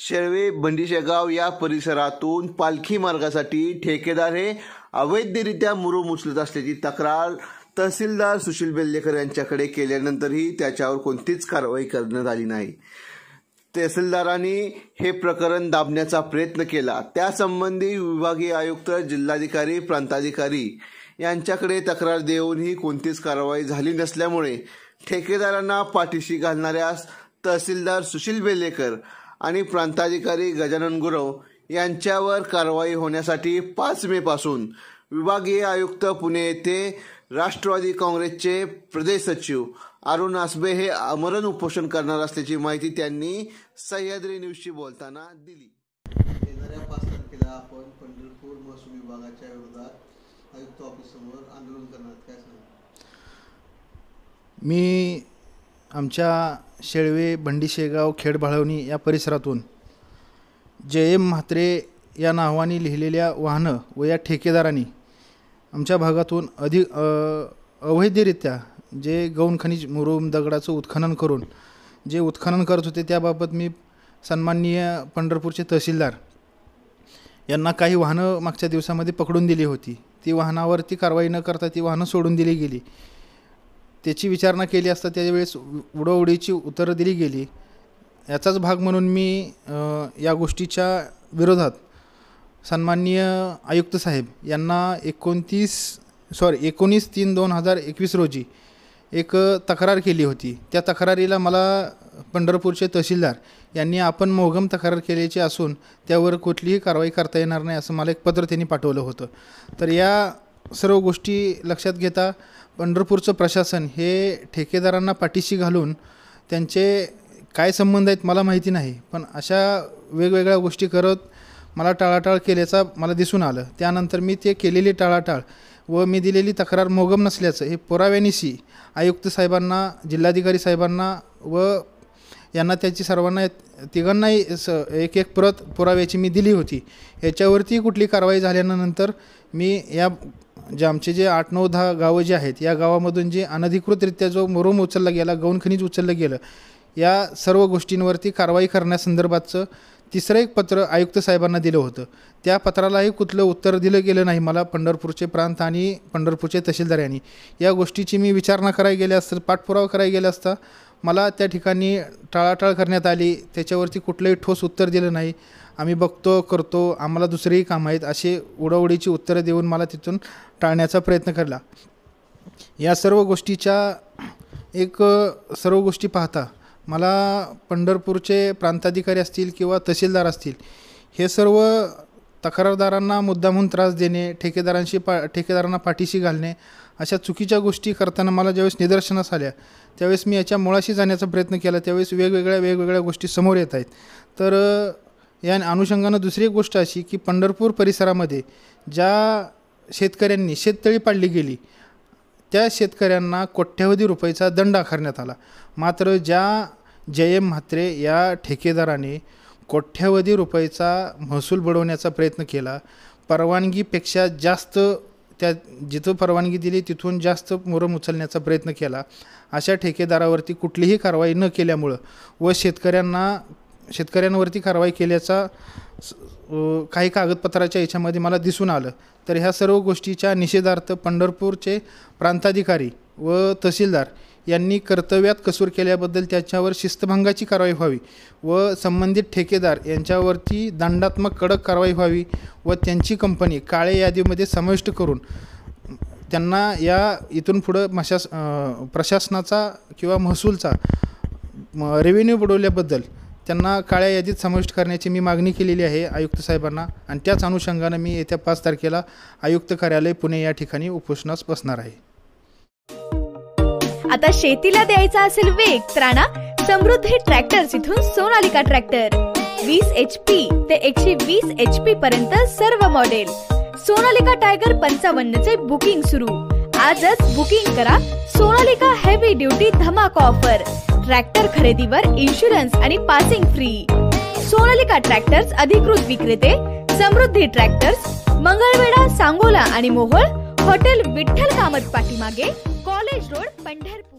शेळवे बंडीशेगाव या परिसरातून पालखी मार्गासाठी ठेकेदार हे अवैधरित्या मुरुम उचलत असल्याची तक्रार तहसीलदार सुशील बेल्लेकर यांच्याकडे केल्यानंतरही त्याच्यावर कोणतीच कारवाई करण्यात आली नाही तहसीलदारांनी हे प्रकरण दाबण्याचा प्रयत्न केला त्यासंबंधी विभागीय आयुक्त जिल्हाधिकारी प्रांताधिकारी यांच्याकडे तक्रार देऊनही कोणतीच कारवाई झाली नसल्यामुळे ठेकेदारांना पाठीशी घालणाऱ्या तहसीलदार सुशील बेल्लेकर आणि प्रांताधिकारी गजानन गुरव यांच्यावर कारवाई होण्यासाठी पाच पासून विभागीय आयुक्त पुणे येथे राष्ट्रवादी काँग्रेसचे प्रदेश सचिव अरुण आसबे हे अमरण उपोषण करणार असल्याची माहिती त्यांनी सह्याद्री न्यूजशी बोलताना दिली येणाऱ्या पाच तारखेला आपण पंढरपूर महसूल विभागाच्या विरोधात आयुक्त समोर आंदोलन करणार मी आमच्या शेळवे भंडीशेगाव खेडभाळवणी या परिसरातून जे एम म्हात्रे या नावाने लिहिलेल्या वाहनं व या ठेकेदारांनी आमच्या भागातून अधिक अवैधरित्या जे गौण खनिज मुरुम दगडाचं उत्खनन करून जे उत्खनन करत होते त्याबाबत मी सन्माननीय पंढरपूरचे तहसीलदार यांना काही वाहनं मागच्या दिवसामध्ये पकडून दिली होती ती वाहनावरती कारवाई न करता ती वाहनं सोडून दिली गेली त्याची विचारणा केली असता त्यावेळेस उडवडीची उत्तरं दिली गेली याचाच भाग म्हणून मी या गोष्टीच्या विरोधात सन्माननीय आयुक्त साहेब यांना एकोणतीस सॉरी एकोणीस तीन दोन हजार एकवीस रोजी एक तक्रार केली होती त्या तक्रारीला मला पंढरपूरचे तहसीलदार यांनी आपण मोहगम तक्रार केल्याची असून त्यावर कुठलीही कारवाई करता येणार नाही असं मला एक पत्र त्यांनी पाठवलं होतं तर या सर्व गोष्टी लक्षात घेता पंढरपूरचं प्रशासन हे ठेकेदारांना पाठीशी घालून त्यांचे काय संबंध आहेत मला माहिती नाही पण अशा वेगवेगळ्या गोष्टी करत मला टाळाटाळ केल्याचा मला दिसून आलं त्यानंतर मी ते केलेली टाळाटाळ व मी दिलेली तक्रार मोगम नसल्याचं हे पुराव्यानिशी आयुक्त साहेबांना जिल्हाधिकारी साहेबांना व यांना त्याची सर्वांना तिघांनाही स एक एक प्रत पुराव्याची मी दिली होती याच्यावरती कुठली कारवाई झाल्यानंतर मी या जे आमचे जे आठ नऊ दहा गावं जी आहेत या गावामधून जे अनधिकृतरित्या जो मोरोम उचलला गेला गौण खनिज उचललं गेलं या सर्व गोष्टींवरती कारवाई करण्यासंदर्भातचं तिसरं एक पत्र आयुक्त साहेबांना दिलं होतं त्या पत्रालाही कुठलं उत्तर दिलं गेलं नाही मला पंढरपूरचे प्रांत आणि पंढरपूरचे तहसीलदार यांनी या गोष्टीची मी विचारणा करायला गेले असता पाठपुरावा कराय गेले असता मला त्या ठिकाणी टाळाटाळ करण्यात आली त्याच्यावरती कुठलंही ठोस उत्तर दिलं नाही आम्ही बघतो करतो आम्हाला दुसरेही काम आहेत असे उडवडीची उत्तरं देऊन मला तिथून टाळण्याचा प्रयत्न केला या सर्व गोष्टीच्या एक सर्व गोष्टी पाहता मला पंढरपूरचे प्रांताधिकारी असतील किंवा तहसीलदार असतील हे सर्व तक्रारदारांना मुद्दामहून त्रास देणे ठेकेदारांशी पा ठेकेदारांना पाठीशी घालणे अशा चुकीच्या गोष्टी करताना मला ज्यावेळेस निदर्शनास आल्या त्यावेळेस मी याच्या मुळाशी जाण्याचा प्रयत्न केला त्यावेळेस वेगवेगळ्या वेगवेगळ्या गोष्टी समोर येत आहेत तर या अनुषंगानं दुसरी एक गोष्ट अशी की पंढरपूर परिसरामध्ये ज्या शेतकऱ्यांनी शेततळी पाडली गेली त्या शेतकऱ्यांना कोट्यवधी रुपयाचा दंड आकारण्यात आला मात्र ज्या जय एम म्हात्रे या ठेकेदाराने कोठ्यावधी रुपयाचा महसूल बुडवण्याचा प्रयत्न केला परवानगीपेक्षा जास्त त्या जिथं परवानगी दिली तिथून जास्त मुरम उचलण्याचा प्रयत्न केला अशा ठेकेदारावरती कुठलीही कारवाई न केल्यामुळं व शेतकऱ्यांना शेतकऱ्यांवरती कारवाई केल्याचा काही कागदपत्राच्या याच्यामध्ये मला दिसून आलं तर ह्या सर्व गोष्टीच्या निषेधार्थ पंढरपूरचे प्रांताधिकारी व तहसीलदार यांनी कर्तव्यात कसूर केल्याबद्दल त्याच्यावर शिस्तभंगाची कारवाई व्हावी व संबंधित ठेकेदार यांच्यावरती दंडात्मक कडक कारवाई व्हावी व त्यांची कंपनी काळे यादीमध्ये समाविष्ट करून त्यांना या इथून पुढं मशास प्रशासनाचा किंवा महसूलचा रेव्हेन्यू बुडवल्याबद्दल त्यांना काळ्या यादीत समाविष्ट करण्याची मी मागणी केलेली आहे आयुक्त साहेबांना आणि त्याच अनुषंगानं मी येत्या पाच तारखेला आयुक्त कार्यालय पुणे या ठिकाणी उपोषणास बसणार आहे आता शेतीला द्यायचा असेल वेग तर आणा समृद्धी ट्रॅक्टर्स इथून सोनालिका ट्रॅक्टर वीस एच पी ते एकशे वीस एच पी पर्यंत सर्व मॉडेल सोनालिका टायगर पंचावन्न चे बुकिंग सुरू आजच बुकिंग करा सोनालिका हेवी ड्युटी धमाका ऑफर ट्रॅक्टर खरेदीवर इन्शुरन्स आणि पासिंग फ्री सोनालिका ट्रॅक्टर्स अधिकृत विक्रेते समृद्धी ट्रॅक्टर्स मंगळवेढा सांगोला आणि मोहोळ हॉटेल विठ्ठल कामत पाठीमागे कॉलेज रोड पंढरपूर